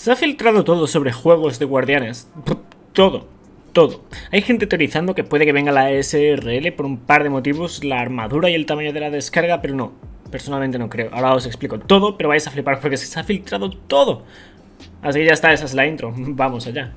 Se ha filtrado todo sobre juegos de guardianes. Todo. Todo. Hay gente teorizando que puede que venga la SRL por un par de motivos, la armadura y el tamaño de la descarga, pero no. Personalmente no creo. Ahora os explico todo, pero vais a flipar porque se ha filtrado todo. Así que ya está, esa es la intro. Vamos allá.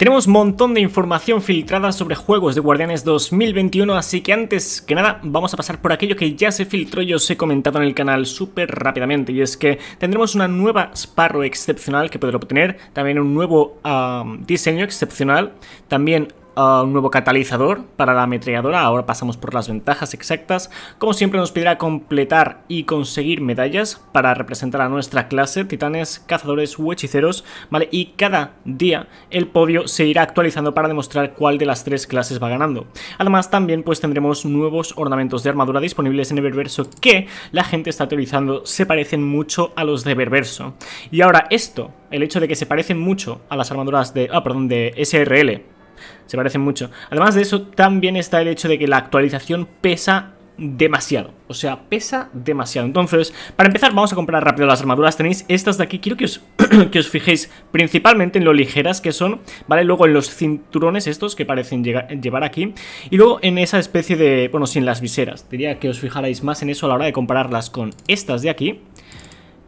Tenemos un montón de información filtrada sobre juegos de Guardianes 2021, así que antes que nada vamos a pasar por aquello que ya se filtró y os he comentado en el canal súper rápidamente, y es que tendremos una nueva Sparrow excepcional que podré obtener, también un nuevo ah, diseño excepcional, también un nuevo catalizador para la ametralladora. Ahora pasamos por las ventajas exactas. Como siempre nos pedirá completar y conseguir medallas para representar a nuestra clase, titanes, cazadores u hechiceros, ¿vale? Y cada día el podio se irá actualizando para demostrar cuál de las tres clases va ganando. Además también pues tendremos nuevos ornamentos de armadura disponibles en Eververso que la gente está teorizando se parecen mucho a los de Eververso. Y ahora esto, el hecho de que se parecen mucho a las armaduras de, ah, perdón, de SRL, se parecen mucho. Además de eso, también está el hecho de que la actualización pesa demasiado. O sea, pesa demasiado. Entonces, para empezar, vamos a comprar rápido las armaduras. Tenéis estas de aquí. Quiero que os, que os fijéis principalmente en lo ligeras que son, ¿vale? Luego en los cinturones estos que parecen llevar aquí. Y luego en esa especie de... bueno, sin las viseras. Diría que os fijarais más en eso a la hora de compararlas con estas de aquí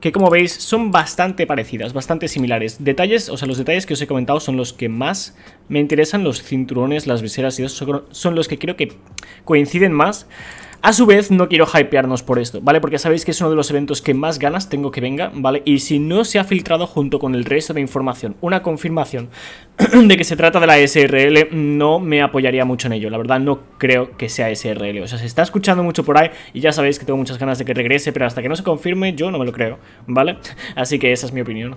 que como veis son bastante parecidas, bastante similares. Detalles, o sea, los detalles que os he comentado son los que más me interesan, los cinturones, las viseras y eso son los que creo que coinciden más. A su vez, no quiero hypearnos por esto, ¿vale? Porque sabéis que es uno de los eventos que más ganas tengo que venga, ¿vale? Y si no se ha filtrado junto con el resto de información una confirmación de que se trata de la SRL, no me apoyaría mucho en ello. La verdad, no creo que sea SRL. O sea, se está escuchando mucho por ahí y ya sabéis que tengo muchas ganas de que regrese, pero hasta que no se confirme, yo no me lo creo, ¿vale? Así que esa es mi opinión.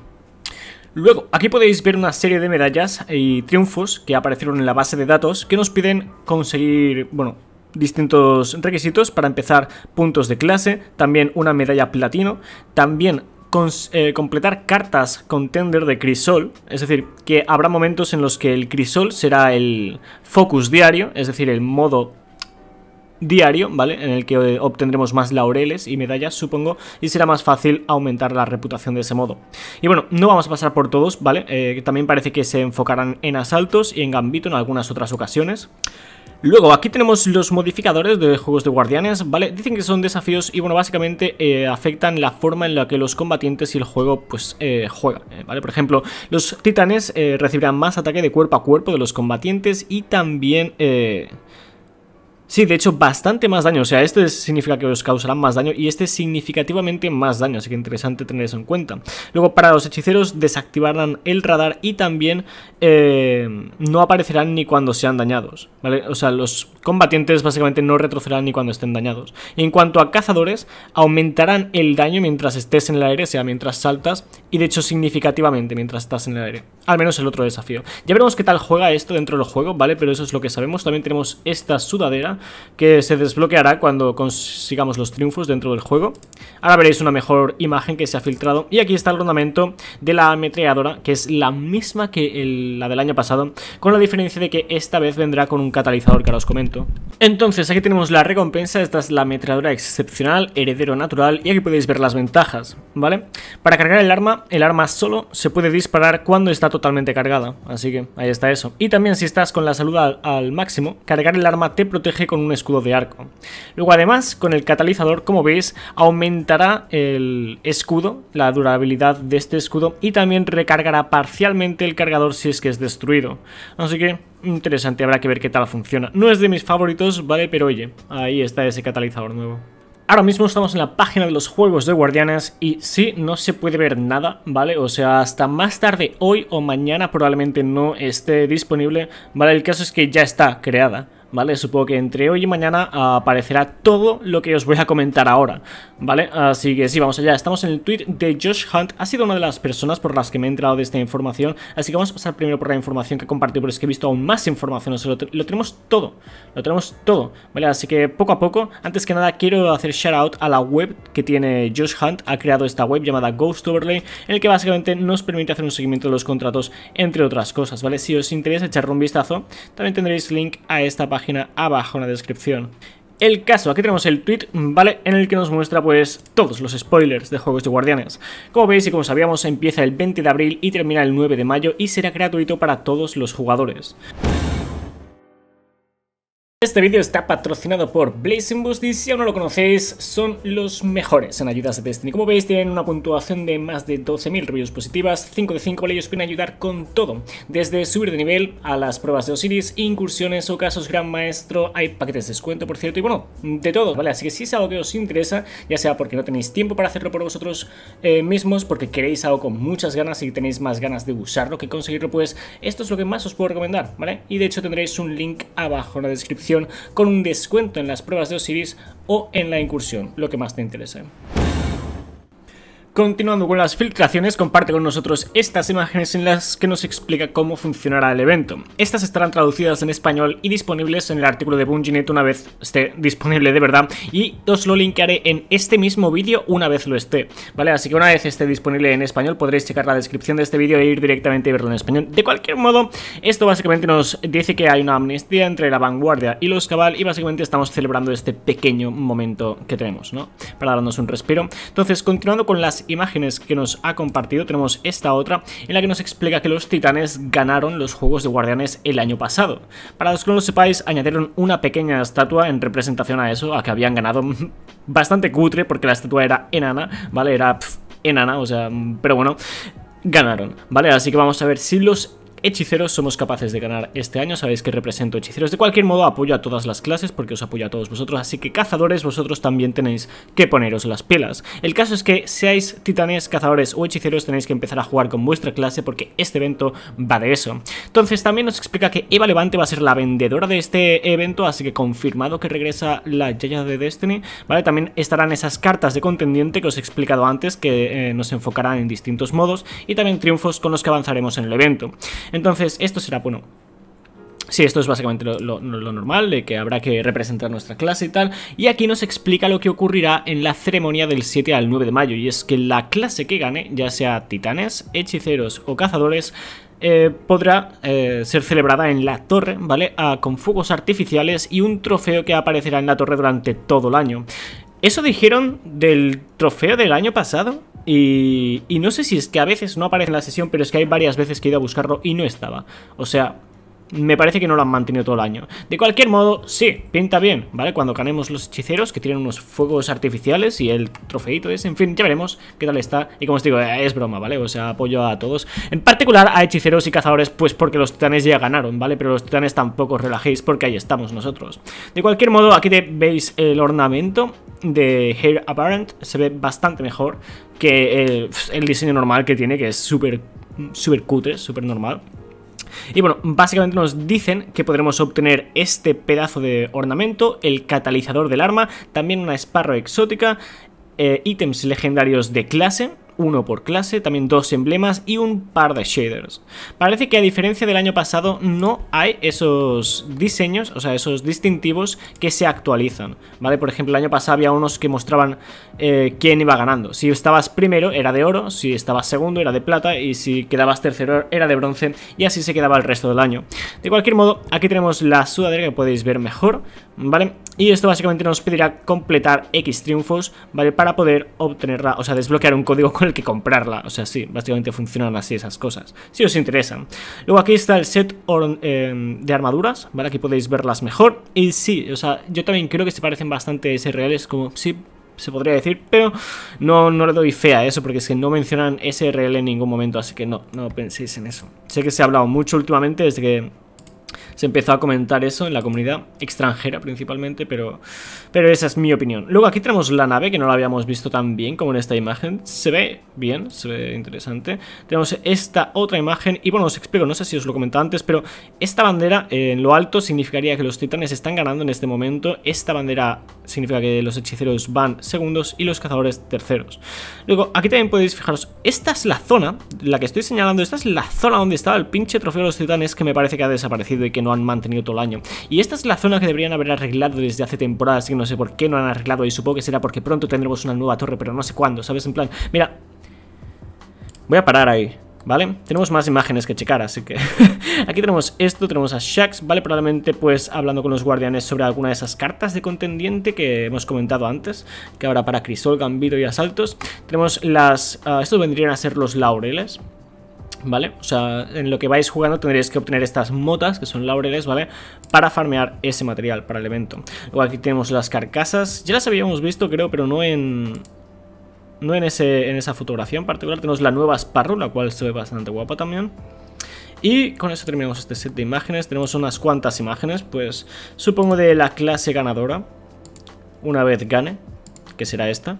Luego, aquí podéis ver una serie de medallas y triunfos que aparecieron en la base de datos que nos piden conseguir, bueno, distintos requisitos para empezar puntos de clase, también una medalla platino, también eh, completar cartas contender de crisol, es decir, que habrá momentos en los que el crisol será el focus diario, es decir, el modo diario, ¿vale? En el que eh, obtendremos más laureles y medallas, supongo, y será más fácil aumentar la reputación de ese modo. Y bueno, no vamos a pasar por todos, ¿vale? Eh, también parece que se enfocarán en asaltos y en gambito en algunas otras ocasiones. Luego, aquí tenemos los modificadores de juegos de guardianes, ¿vale? Dicen que son desafíos y, bueno, básicamente eh, afectan la forma en la que los combatientes y el juego, pues, eh, juegan, eh, ¿vale? Por ejemplo, los titanes recibirán más ataque de cuerpo a cuerpo de los combatientes y también... Sí, de hecho, bastante más daño. O sea, este significa que os causarán más daño y este significativamente más daño. Así que interesante tener eso en cuenta. Luego, para los hechiceros, desactivarán el radar y también eh, no aparecerán ni cuando sean dañados. ¿vale? O sea, los combatientes básicamente no retrocederán ni cuando estén dañados. en cuanto a cazadores, aumentarán el daño mientras estés en el aire, o sea mientras saltas, y de hecho significativamente mientras estás en el aire. Al menos el otro desafío. Ya veremos qué tal juega esto dentro del juego, ¿vale? Pero eso es lo que sabemos. También tenemos esta sudadera que se desbloqueará cuando consigamos los triunfos dentro del juego. Ahora veréis una mejor imagen que se ha filtrado y aquí está el rondamento de la ametralladora, que es la misma que la del año pasado, con la diferencia de que esta vez vendrá con un catalizador que ahora os comento. Entonces, aquí tenemos la recompensa, esta es la ametralladora excepcional, heredero natural, y aquí podéis ver las ventajas, ¿vale? Para cargar el arma, el arma solo se puede disparar cuando está totalmente cargada, así que ahí está eso. Y también si estás con la salud al máximo, cargar el arma te protege con un escudo de arco. Luego además, con el catalizador, como veis, aumentará el escudo, la durabilidad de este escudo, y también recargará parcialmente el cargador si es que es destruido. Así que, interesante, habrá que ver qué tal funciona. No es de mis favoritos, ¿vale? Pero oye, ahí está ese catalizador nuevo. Ahora mismo estamos en la página de los juegos de guardianes y sí, no se puede ver nada, ¿vale? O sea, hasta más tarde hoy o mañana probablemente no esté disponible, ¿vale? El caso es que ya está creada. ¿vale? Supongo que entre hoy y mañana aparecerá todo lo que os voy a comentar ahora, ¿vale? Así que sí, vamos allá. Estamos en el tweet de Josh Hunt. Ha sido una de las personas por las que me he entrado de esta información. Así que vamos a pasar primero por la información que compartió, compartido. es que he visto aún más información. lo, tenemos todo, lo tenemos todo, ¿vale? Así que poco a poco, antes que nada, quiero hacer shout out a la web que tiene Josh Hunt. Ha creado esta web llamada Ghost Overlay, en el que básicamente nos permite hacer un seguimiento de los contratos, entre otras cosas, ¿vale? Si os interesa echarle un vistazo, también tendréis link a esta página abajo en la descripción. El caso, aquí tenemos el tweet, ¿vale? En el que nos muestra pues todos los spoilers de Juegos de Guardianes. Como veis y como sabíamos, empieza el 20 de abril y termina el 9 de mayo y será gratuito para todos los jugadores. Este vídeo está patrocinado por Blazing Boost y si aún no lo conocéis, son los mejores en ayudas de Destiny. Como veis, tienen una puntuación de más de 12.000 reviews positivas, 5 de 5 ellos pueden ayudar con todo, desde subir de nivel a las pruebas de Osiris, incursiones o casos gran maestro, hay paquetes de descuento, por cierto, y bueno, de todo, ¿vale? Así que si es algo que os interesa, ya sea porque no tenéis tiempo para hacerlo por vosotros eh, mismos, porque queréis algo con muchas ganas y tenéis más ganas de usarlo que conseguirlo, pues esto es lo que más os puedo recomendar, ¿vale? Y de hecho tendréis un link abajo en la descripción con un descuento en las pruebas de Osiris o en la incursión, lo que más te interese. Continuando con las filtraciones, comparte con nosotros estas imágenes en las que nos explica cómo funcionará el evento. Estas estarán traducidas en español y disponibles en el artículo de Bunginet, una vez esté disponible de verdad y os lo linkaré en este mismo vídeo una vez lo esté, ¿vale? Así que una vez esté disponible en español podréis checar la descripción de este vídeo e ir directamente a verlo en español. De cualquier modo, esto básicamente nos dice que hay una amnistía entre la vanguardia y los cabal y básicamente estamos celebrando este pequeño momento que tenemos, ¿no? Para darnos un respiro. Entonces, continuando con las imágenes que nos ha compartido tenemos esta otra en la que nos explica que los titanes ganaron los Juegos de Guardianes el año pasado. Para los que no lo sepáis, añadieron una pequeña estatua en representación a eso, a que habían ganado bastante cutre porque la estatua era enana, ¿vale? Era enana, o sea, pero bueno, ganaron, ¿vale? Así que vamos a ver si los hechiceros somos capaces de ganar este año, sabéis que represento hechiceros. De cualquier modo apoyo a todas las clases porque os apoyo a todos vosotros, así que cazadores vosotros también tenéis que poneros las pilas. El caso es que seáis titanes, cazadores o hechiceros tenéis que empezar a jugar con vuestra clase porque este evento va de eso. Entonces también nos explica que Eva Levante va a ser la vendedora de este evento, así que confirmado que regresa la Yaya de Destiny, ¿vale? También estarán esas cartas de contendiente que os he explicado antes que eh, nos enfocarán en distintos modos y también triunfos con los que avanzaremos en el evento. Entonces, esto será, bueno, Sí, esto es básicamente lo, normal, de que habrá que representar nuestra clase y tal. Y aquí nos explica lo que ocurrirá en la ceremonia del 7 al 9 de mayo, y es que la clase que gane, ya sea titanes, hechiceros o cazadores, eh, podrá eh, ser celebrada en la torre, ¿vale? Ah, con fuegos artificiales y un trofeo que aparecerá en la torre durante todo el año. Eso dijeron del trofeo del año pasado. Y, no sé si es que a veces no aparece en la sesión, pero es que hay varias veces que he ido a buscarlo y no estaba. O sea, me parece que no lo han mantenido todo el año. De cualquier modo, sí, pinta bien, ¿vale? Cuando ganemos los hechiceros, que tienen unos fuegos artificiales y el trofeito es, en fin, ya veremos qué tal está. Y como os digo, es broma, ¿vale? O sea, apoyo a todos. En particular a hechiceros y cazadores, pues porque los titanes ya ganaron, ¿vale? Pero los titanes tampoco relajéis porque ahí estamos nosotros. De cualquier modo, aquí veis el ornamento de Hair Apparent se ve bastante mejor que el, diseño normal que tiene, que es súper super cutre, súper normal. Y bueno, básicamente nos dicen que podremos obtener este pedazo de ornamento, el catalizador del arma, también una esparra exótica, eh, ítems legendarios de clase, uno por clase, también dos emblemas y un par de shaders. Parece que a diferencia del año pasado no hay esos diseños, o sea, esos distintivos que se actualizan, ¿vale? Por ejemplo, el año pasado había unos que mostraban eh, quién iba ganando. Si estabas primero era de oro, si estabas segundo era de plata y si quedabas tercero era de bronce y así se quedaba el resto del año. De cualquier modo, aquí tenemos la sudadera que podéis ver mejor, ¿vale? Y esto básicamente nos pedirá completar X triunfos, ¿vale? Para poder obtenerla, o sea, desbloquear un código con el que comprarla. O sea, sí, básicamente funcionan así esas cosas, si os interesan. Luego aquí está el set em, de armaduras, ¿vale? Aquí podéis verlas mejor. Y sí, o sea, yo también creo que se parecen bastante SRLs, como sí, se podría decir, pero no, no le doy fe a eso porque es que no mencionan SRL en ningún momento, así que no, no penséis en eso. Sé que se ha hablado mucho últimamente desde que se empezó a comentar eso en la comunidad extranjera principalmente, pero, pero esa es mi opinión. Luego aquí tenemos la nave, que no la habíamos visto tan bien como en esta imagen. Se ve bien, se ve interesante. Tenemos esta otra imagen, y bueno, os explico, no sé si os lo comentaba antes, pero esta bandera en lo alto significaría que los titanes están ganando en este momento. Esta bandera significa que los hechiceros van segundos y los cazadores terceros. Luego, aquí también podéis fijaros, esta es la zona, la que estoy señalando, esta es la zona donde estaba el pinche trofeo de los titanes que me parece que ha desaparecido y que no han mantenido todo el año. Y esta es la zona que deberían haber arreglado desde hace temporadas, que no sé por qué no han arreglado y supongo que será porque pronto tendremos una nueva torre, pero no sé cuándo, ¿sabes? En plan, mira, voy a parar ahí. ¿vale? Tenemos más imágenes que checar, así que aquí tenemos esto, tenemos a Shax, ¿vale? Probablemente pues hablando con los guardianes sobre alguna de esas cartas de contendiente que hemos comentado antes, que ahora para Crisol, Gambito y Asaltos. Tenemos las... Ah, estos vendrían a ser los laureles, ¿vale? O sea, en lo que vais jugando tendréis que obtener estas motas, que son laureles, ¿vale? Para farmear ese material, para el evento. Luego aquí tenemos las carcasas. Ya las habíamos visto, creo, pero no en... No en, ese, en esa fotografía en particular. Tenemos la nueva Sparrow, la cual se ve bastante guapa también. Y con eso terminamos este set de imágenes. Tenemos unas cuantas imágenes, pues supongo de la clase ganadora. Una vez gane, que será esta.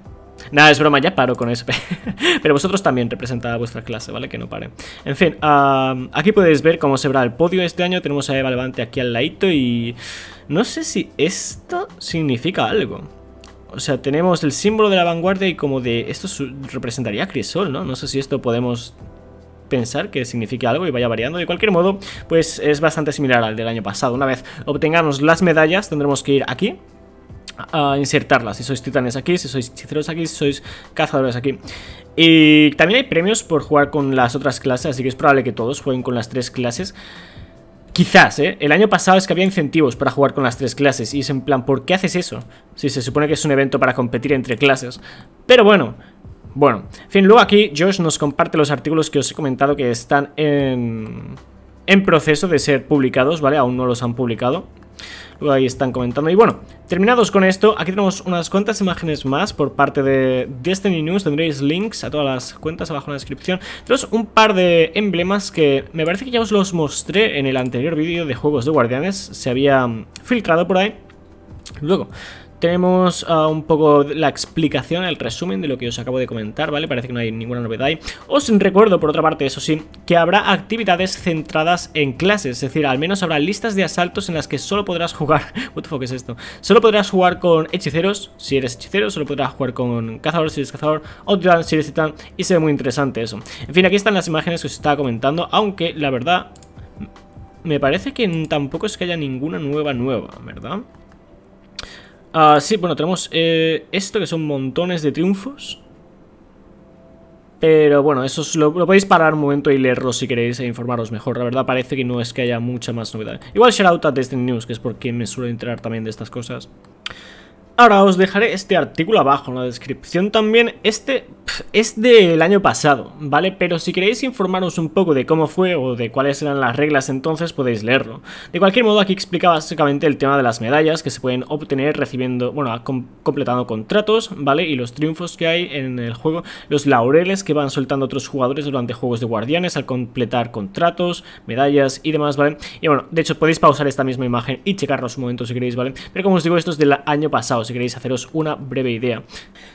Nada, es broma, ya paro con eso. Pero vosotros también representad a vuestra clase, ¿vale? Que no pare. En fin, aquí podéis ver cómo se verá el podio este año. Tenemos a Eva Levante aquí al ladito y... No sé si esto significa algo. O sea, tenemos el símbolo de la vanguardia y como de... Esto representaría a Crisol, ¿no? No sé si esto podemos pensar que signifique algo y vaya variando. De cualquier modo, pues es bastante similar al del año pasado. Una vez obtengamos las medallas, tendremos que ir aquí a insertarlas. Si sois titanes aquí, si sois chiceros aquí, si sois cazadores aquí. Y también hay premios por jugar con las otras clases, así que es probable que todos jueguen con las tres clases. Quizás, ¿eh? El año pasado es que había incentivos para jugar con las tres clases y es en plan, ¿por qué haces eso? Si se supone que es un evento para competir entre clases. Pero bueno, bueno. En fin, luego aquí Josh nos comparte los artículos que os he comentado que están en... En proceso de ser publicados, ¿vale? Aún no los han publicado Luego ahí están comentando. Y bueno, terminados con esto, aquí tenemos unas cuantas imágenes más por parte de Destiny News. Tendréis links a todas las cuentas abajo en la descripción. Tenemos un par de emblemas que me parece que ya os los mostré en el anterior vídeo de Juegos de Guardianes. Se había filtrado por ahí. Luego, tenemos ah, un poco la explicación, el resumen de lo que os acabo de comentar, ¿vale? Parece que no hay ninguna novedad ahí. Os recuerdo, por otra parte, eso sí, que habrá actividades centradas en clases, es decir, al menos habrá listas de asaltos en las que solo podrás jugar... What the fuck es esto? Solo podrás jugar con hechiceros, si eres hechicero, solo podrás jugar con cazadores si eres cazador, o si eres titán, y se ve muy interesante eso. En fin, aquí están las imágenes que os estaba comentando, aunque la verdad... Me parece que tampoco es que haya ninguna nueva nueva, ¿verdad? Ah, sí, bueno, tenemos eh, esto que son montones de triunfos. Pero bueno, eso lo, podéis parar un momento y leerlo si queréis e informaros mejor. La verdad parece que no es que haya mucha más novedad. Igual shoutout a Destiny News, que es por quien me suelo enterar también de estas cosas. Ahora os dejaré este artículo abajo en la descripción también, este es del año pasado, ¿vale? Pero si queréis informaros un poco de cómo fue o de cuáles eran las reglas entonces podéis leerlo. De cualquier modo aquí explica básicamente el tema de las medallas que se pueden obtener recibiendo, bueno, completando contratos, ¿vale? Y los triunfos que hay en el juego, los laureles que van soltando otros jugadores durante juegos de guardianes al completar contratos, medallas y demás, ¿vale? Y bueno, de hecho podéis pausar esta misma imagen y checar un momento si queréis, ¿vale? Pero como os digo, esto es del año pasado si queréis haceros una breve idea.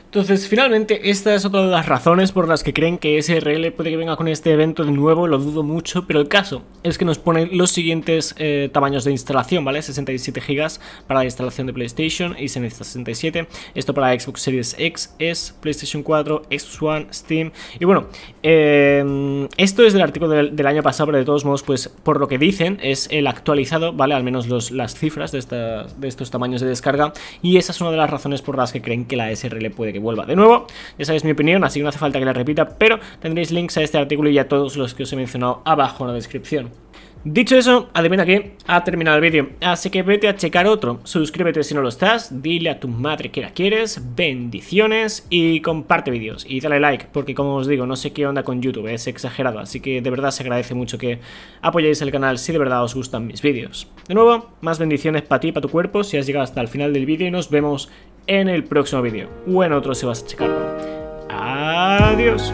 Entonces, finalmente, esta es otra de las razones por las que creen que SRL puede que venga con este evento de nuevo, lo dudo mucho, pero el caso es que nos ponen los siguientes eh, tamaños de instalación, ¿vale? 67 GB para la instalación de PlayStation y 67, esto para Xbox Series X, S, PlayStation 4, Xbox One, Steam, y bueno, eh, esto es del artículo del, año pasado, pero de todos modos, pues por lo que dicen, es el actualizado, ¿vale? Al menos las cifras de, de estos tamaños de descarga, y esas una de las razones por las que creen que la SRL puede que vuelva. De nuevo, ya sabéis mi opinión, así que no hace falta que la repita, pero tendréis links a este artículo y a todos los que os he mencionado abajo en la descripción. Dicho eso, adivina que ha terminado el vídeo, así que vete a checar otro, suscríbete si no lo estás, dile a tu madre que la quieres, bendiciones y comparte vídeos y dale like, porque como os digo, no sé qué onda con YouTube, es exagerado, así que de verdad se agradece mucho que apoyéis el canal si de verdad os gustan mis vídeos. De nuevo, más bendiciones para ti, y para tu cuerpo, si has llegado hasta el final del vídeo y nos vemos en el próximo vídeo, o en otro si vas a checarlo. Adiós.